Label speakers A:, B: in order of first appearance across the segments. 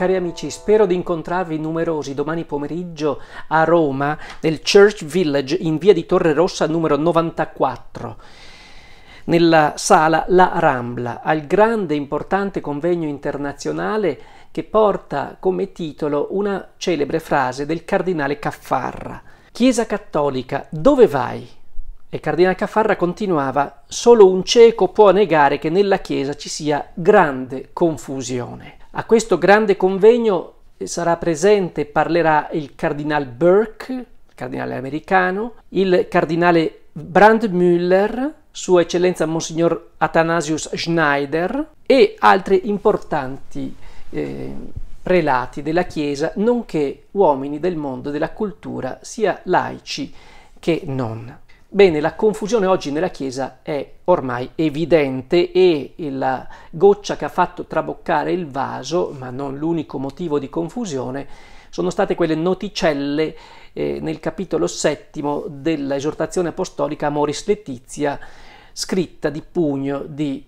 A: Cari amici, spero di incontrarvi numerosi domani pomeriggio a Roma, nel Church Village in via di Torre Rossa numero 94 nella sala La Rambla, al grande e importante convegno internazionale che porta come titolo una celebre frase del cardinale Caffarra. Chiesa cattolica, dove vai? E il cardinale Caffarra continuava, solo un cieco può negare che nella Chiesa ci sia grande confusione. A questo grande convegno eh, sarà presente, e parlerà il cardinale Burke, il cardinale americano, il cardinale Brandmüller, sua eccellenza Monsignor Athanasius Schneider e altri importanti eh, prelati della Chiesa, nonché uomini del mondo della cultura, sia laici che non. Bene, la confusione oggi nella Chiesa è ormai evidente e la goccia che ha fatto traboccare il vaso, ma non l'unico motivo di confusione, sono state quelle noticelle eh, nel capitolo settimo dell'esortazione apostolica Amoris Letizia, scritta di pugno di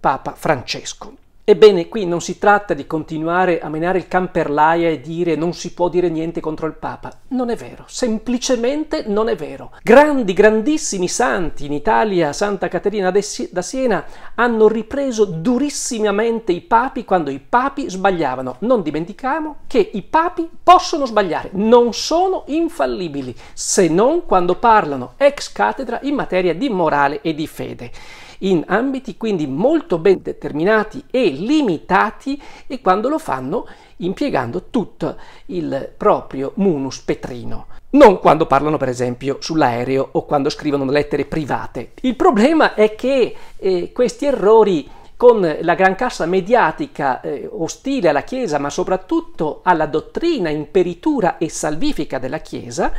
A: Papa Francesco. Ebbene, qui non si tratta di continuare a menare il camperlaia e dire non si può dire niente contro il Papa. Non è vero, semplicemente non è vero. Grandi, grandissimi santi in Italia, Santa Caterina da Siena, hanno ripreso durissimamente i papi quando i papi sbagliavano. Non dimentichiamo che i papi possono sbagliare, non sono infallibili, se non quando parlano ex cathedra in materia di morale e di fede in ambiti quindi molto ben determinati e limitati e quando lo fanno impiegando tutto il proprio munus petrino. Non quando parlano per esempio sull'aereo o quando scrivono lettere private. Il problema è che eh, questi errori con la gran cassa mediatica eh, ostile alla Chiesa, ma soprattutto alla dottrina imperitura e salvifica della Chiesa,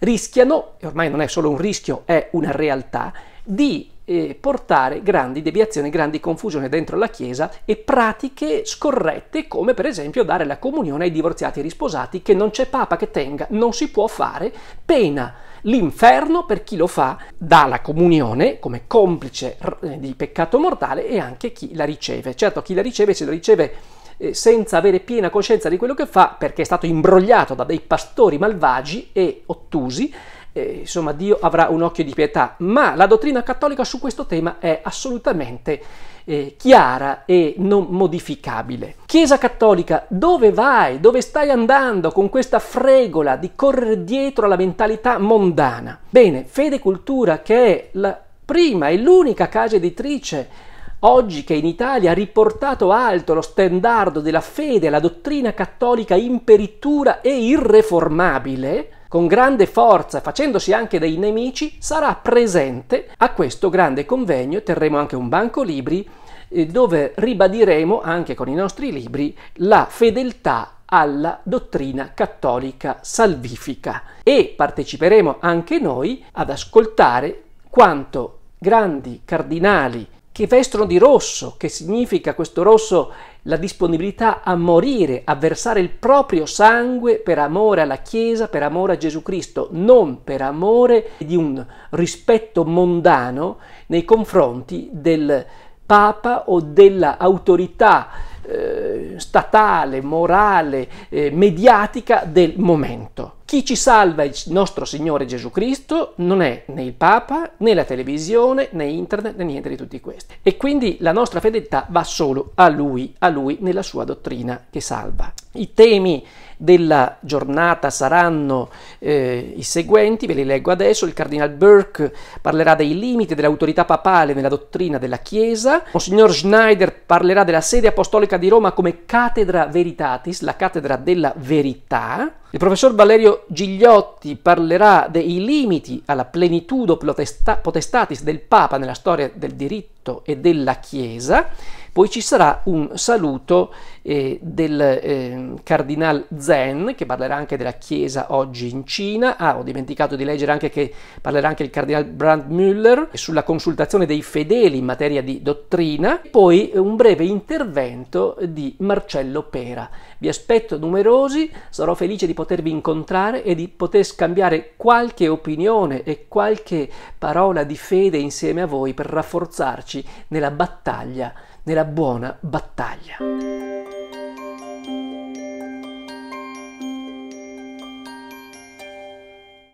A: rischiano, e ormai non è solo un rischio, è una realtà, di eh, portare grandi deviazioni, grandi confusioni dentro la Chiesa e pratiche scorrette come per esempio dare la comunione ai divorziati e risposati che non c'è papa che tenga, non si può fare, pena l'inferno per chi lo fa, dà la comunione come complice eh, di peccato mortale e anche chi la riceve. Certo chi la riceve se la riceve eh, senza avere piena coscienza di quello che fa perché è stato imbrogliato da dei pastori malvagi e ottusi eh, insomma Dio avrà un occhio di pietà, ma la dottrina cattolica su questo tema è assolutamente eh, chiara e non modificabile. Chiesa cattolica, dove vai? Dove stai andando con questa fregola di correre dietro alla mentalità mondana? Bene, Fede Cultura, che è la prima e l'unica casa editrice oggi che in Italia ha riportato alto lo standard della fede, la dottrina cattolica in peritura e irreformabile, con grande forza, facendosi anche dei nemici, sarà presente a questo grande convegno, terremo anche un banco libri, eh, dove ribadiremo anche con i nostri libri la fedeltà alla dottrina cattolica salvifica e parteciperemo anche noi ad ascoltare quanto grandi cardinali che vestono di rosso, che significa questo rosso la disponibilità a morire, a versare il proprio sangue per amore alla Chiesa, per amore a Gesù Cristo, non per amore di un rispetto mondano nei confronti del Papa o dell'autorità eh, statale, morale, eh, mediatica del momento. Chi ci salva il nostro Signore Gesù Cristo non è né il Papa, né la televisione, né internet, né niente di tutti questi. E quindi la nostra fedeltà va solo a Lui, a Lui nella sua dottrina che salva. I temi della giornata saranno eh, i seguenti, ve li leggo adesso. Il Cardinal Burke parlerà dei limiti dell'autorità papale nella dottrina della Chiesa. il Monsignor Schneider parlerà della sede apostolica di Roma come cattedra veritatis, la cattedra della verità. Il professor Valerio Gigliotti parlerà dei limiti alla plenitudo potestatis del Papa nella storia del diritto e della Chiesa. Poi ci sarà un saluto eh, del eh, cardinal Zen, che parlerà anche della Chiesa oggi in Cina. Ah, ho dimenticato di leggere anche che parlerà anche il cardinal Brandmüller sulla consultazione dei fedeli in materia di dottrina. Poi un breve intervento di Marcello Pera. Vi aspetto numerosi, sarò felice di potervi incontrare e di poter scambiare qualche opinione e qualche parola di fede insieme a voi per rafforzarci nella battaglia, nella buona battaglia.